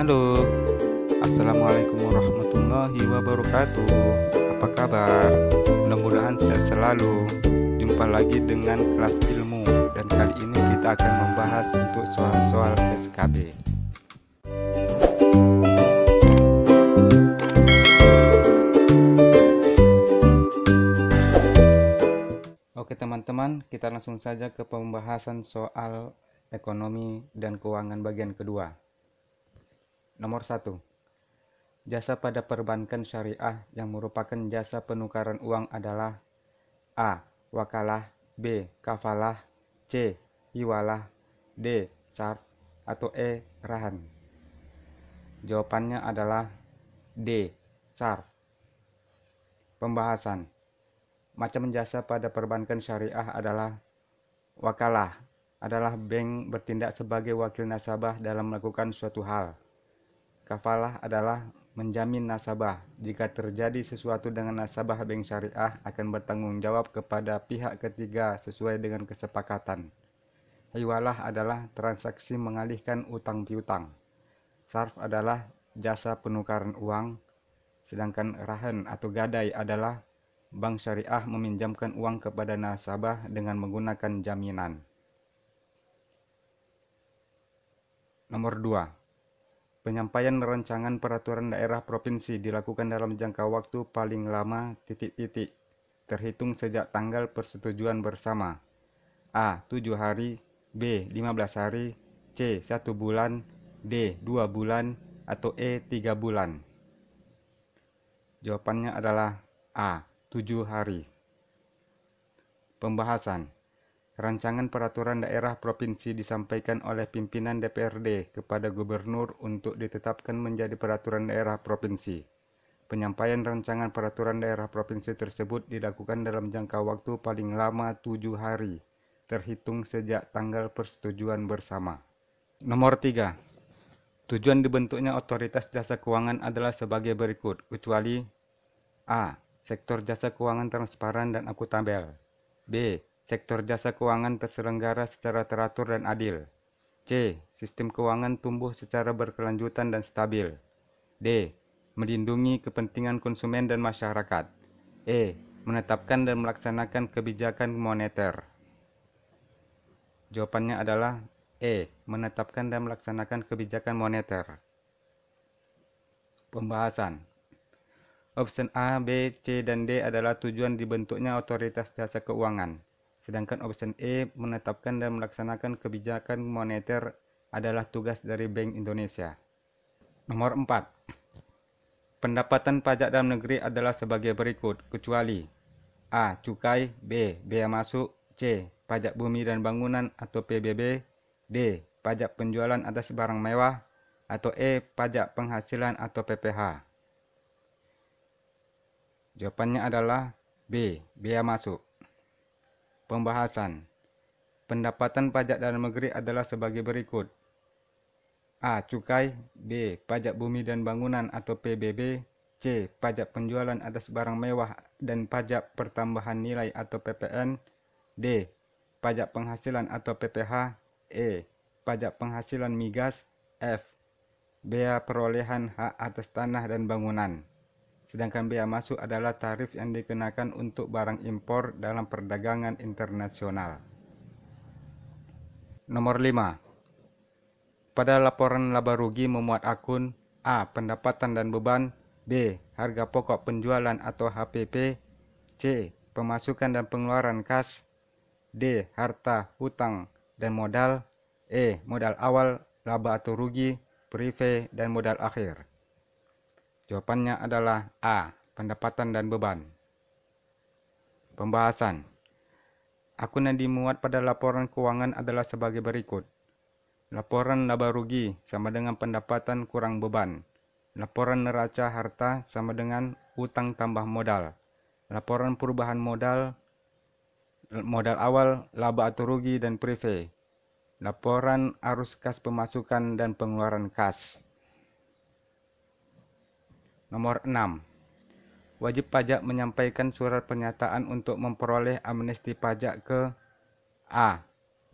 Halo, Assalamualaikum warahmatullahi wabarakatuh. Apa kabar? Mudah-mudahan sehat selalu. Jumpa lagi dengan kelas ilmu dan kali ini kita akan membahas untuk soal-soal SKB. Oke teman-teman, kita langsung saja ke pembahasan soal ekonomi dan keuangan bagian kedua. Nomor 1. Jasa pada perbankan syariah yang merupakan jasa penukaran uang adalah A. Wakalah B. Kafalah C. Iwalah D. Car atau E. Rahan Jawabannya adalah D. Car Pembahasan Macam jasa pada perbankan syariah adalah Wakalah adalah bank bertindak sebagai wakil nasabah dalam melakukan suatu hal. Kafalah adalah menjamin nasabah. Jika terjadi sesuatu dengan nasabah bank syariah akan bertanggung jawab kepada pihak ketiga sesuai dengan kesepakatan. Hiwalah adalah transaksi mengalihkan utang piutang. Sarf adalah jasa penukaran uang, sedangkan Rahen atau gadai adalah bank syariah meminjamkan uang kepada nasabah dengan menggunakan jaminan. Nomor 2. Penyampaian rancangan peraturan daerah provinsi dilakukan dalam jangka waktu paling lama titik-titik terhitung sejak tanggal persetujuan bersama. A. 7 hari, B. 15 hari, C. 1 bulan, D. 2 bulan, atau E. 3 bulan. Jawabannya adalah A. 7 hari. Pembahasan Rancangan peraturan daerah provinsi disampaikan oleh pimpinan DPRD kepada gubernur untuk ditetapkan menjadi peraturan daerah provinsi. Penyampaian rancangan peraturan daerah provinsi tersebut dilakukan dalam jangka waktu paling lama tujuh hari, terhitung sejak tanggal persetujuan bersama. Nomor 3. Tujuan dibentuknya otoritas jasa keuangan adalah sebagai berikut, kecuali A. Sektor jasa keuangan transparan dan akuntabel B Sektor jasa keuangan terselenggara secara teratur dan adil. C. Sistem keuangan tumbuh secara berkelanjutan dan stabil. D. Melindungi kepentingan konsumen dan masyarakat. E. Menetapkan dan melaksanakan kebijakan moneter. Jawabannya adalah E. Menetapkan dan melaksanakan kebijakan moneter. Pembahasan Opsi A, B, C, dan D adalah tujuan dibentuknya otoritas jasa keuangan. Sedangkan option E menetapkan dan melaksanakan kebijakan moneter adalah tugas dari Bank Indonesia. Nomor 4. Pendapatan pajak dalam negeri adalah sebagai berikut, kecuali A. Cukai B. Bea masuk C. Pajak bumi dan bangunan atau PBB D. Pajak penjualan atas barang mewah atau E. Pajak penghasilan atau PPH Jawabannya adalah B. Bea masuk Pembahasan Pendapatan pajak dalam negeri adalah sebagai berikut. A. Cukai B. Pajak bumi dan bangunan atau PBB C. Pajak penjualan atas barang mewah dan pajak pertambahan nilai atau PPN D. Pajak penghasilan atau PPH E. Pajak penghasilan migas F. Bea perolehan hak atas tanah dan bangunan sedangkan bea masuk adalah tarif yang dikenakan untuk barang impor dalam perdagangan internasional. Nomor 5. Pada laporan laba rugi memuat akun A. Pendapatan dan beban B. Harga pokok penjualan atau HPP C. Pemasukan dan pengeluaran kas D. Harta, hutang, dan modal E. Modal awal, laba atau rugi, prive, dan modal akhir. Jawabannya adalah A. Pendapatan dan beban. Pembahasan Akun yang dimuat pada laporan keuangan adalah sebagai berikut. Laporan laba rugi sama dengan pendapatan kurang beban. Laporan neraca harta sama dengan utang tambah modal. Laporan perubahan modal modal awal, laba atau rugi dan prive. Laporan arus kas pemasukan dan pengeluaran kas. Nomor 6. Wajib pajak menyampaikan surat pernyataan untuk memperoleh amnesti pajak ke A.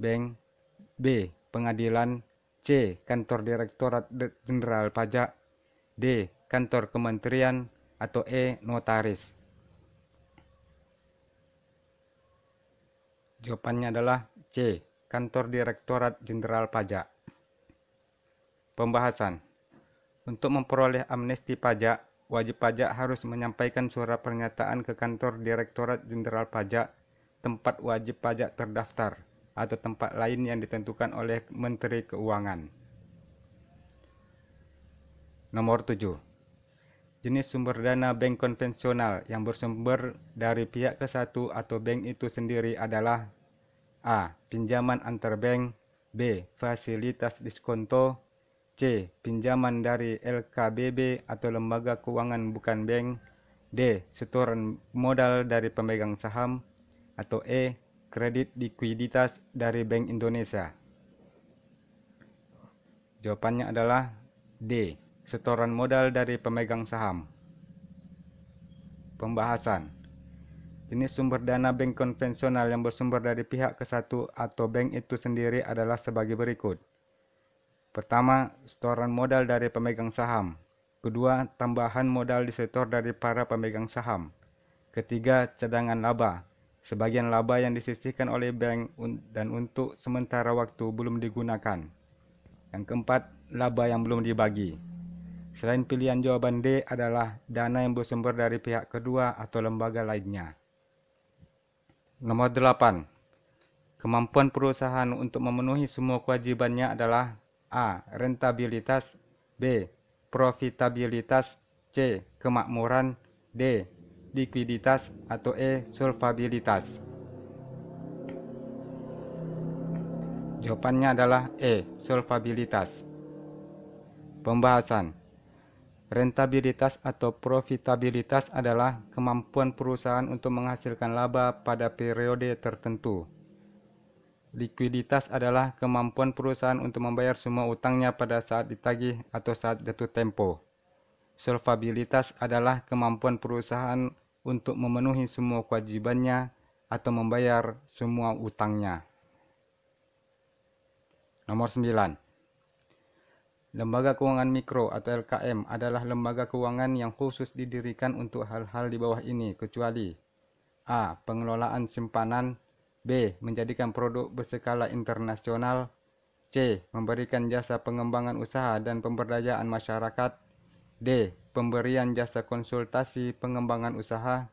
Bank B. Pengadilan C. Kantor Direktorat Jenderal Pajak D. Kantor Kementerian atau E. Notaris Jawabannya adalah C. Kantor Direktorat Jenderal Pajak Pembahasan untuk memperoleh amnesti pajak, wajib pajak harus menyampaikan surat pernyataan ke kantor Direktorat Jenderal Pajak, tempat wajib pajak terdaftar, atau tempat lain yang ditentukan oleh Menteri Keuangan. Nomor 7. Jenis sumber dana bank konvensional yang bersumber dari pihak ke satu atau bank itu sendiri adalah A. Pinjaman antar bank B. Fasilitas diskonto C. Pinjaman dari LKBB atau lembaga keuangan bukan bank. D. Setoran modal dari pemegang saham. Atau E. Kredit likuiditas dari Bank Indonesia. Jawabannya adalah D. Setoran modal dari pemegang saham. Pembahasan Jenis sumber dana bank konvensional yang bersumber dari pihak ke satu atau bank itu sendiri adalah sebagai berikut. Pertama, setoran modal dari pemegang saham. Kedua, tambahan modal disetor dari para pemegang saham. Ketiga, cadangan laba. Sebagian laba yang disisihkan oleh bank dan untuk sementara waktu belum digunakan. Yang keempat, laba yang belum dibagi. Selain pilihan jawaban D adalah dana yang bersumber dari pihak kedua atau lembaga lainnya. Nomor 8. Kemampuan perusahaan untuk memenuhi semua kewajibannya adalah A. Rentabilitas B. Profitabilitas C. Kemakmuran D. Likuiditas atau E. Solvabilitas Jawabannya adalah E. Solvabilitas Pembahasan Rentabilitas atau profitabilitas adalah kemampuan perusahaan untuk menghasilkan laba pada periode tertentu. Likuiditas adalah kemampuan perusahaan untuk membayar semua utangnya pada saat ditagih atau saat jatuh tempo. Solvabilitas adalah kemampuan perusahaan untuk memenuhi semua kewajibannya atau membayar semua utangnya. Nomor 9. Lembaga keuangan mikro atau LKM adalah lembaga keuangan yang khusus didirikan untuk hal-hal di bawah ini kecuali A. Pengelolaan simpanan B. Menjadikan produk berskala internasional. C. Memberikan jasa pengembangan usaha dan pemberdayaan masyarakat. D. Pemberian jasa konsultasi pengembangan usaha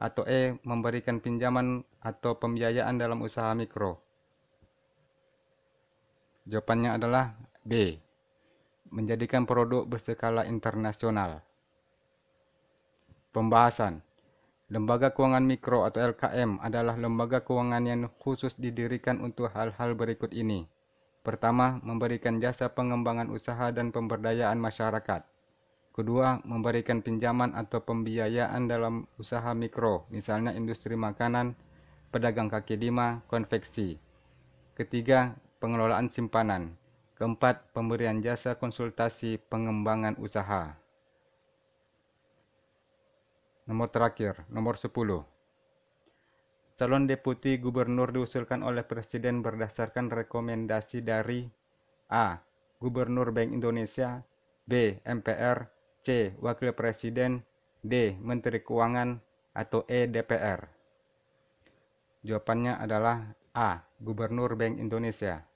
atau E. Memberikan pinjaman atau pembiayaan dalam usaha mikro. Jawabannya adalah B. Menjadikan produk berskala internasional. Pembahasan Lembaga keuangan mikro atau LKM adalah lembaga keuangan yang khusus didirikan untuk hal-hal berikut ini. Pertama, memberikan jasa pengembangan usaha dan pemberdayaan masyarakat. Kedua, memberikan pinjaman atau pembiayaan dalam usaha mikro, misalnya industri makanan, pedagang kaki lima, konveksi. Ketiga, pengelolaan simpanan. Keempat, pemberian jasa konsultasi pengembangan usaha. Nomor terakhir, nomor 10. Calon deputi gubernur diusulkan oleh Presiden berdasarkan rekomendasi dari A. Gubernur Bank Indonesia B. MPR C. Wakil Presiden D. Menteri Keuangan atau E. DPR Jawabannya adalah A. Gubernur Bank Indonesia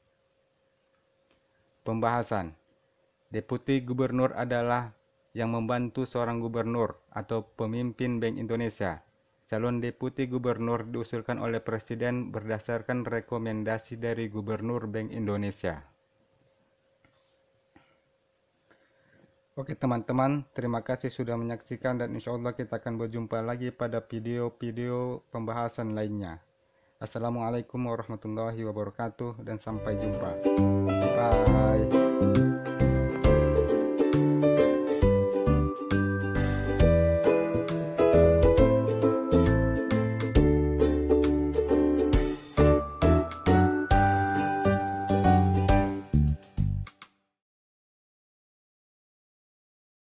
Pembahasan Deputi Gubernur adalah yang membantu seorang gubernur atau pemimpin Bank Indonesia. Calon deputi gubernur diusulkan oleh presiden berdasarkan rekomendasi dari Gubernur Bank Indonesia. Oke teman-teman, terima kasih sudah menyaksikan dan insya Allah kita akan berjumpa lagi pada video-video pembahasan lainnya. Assalamualaikum warahmatullahi wabarakatuh dan sampai jumpa. Bye.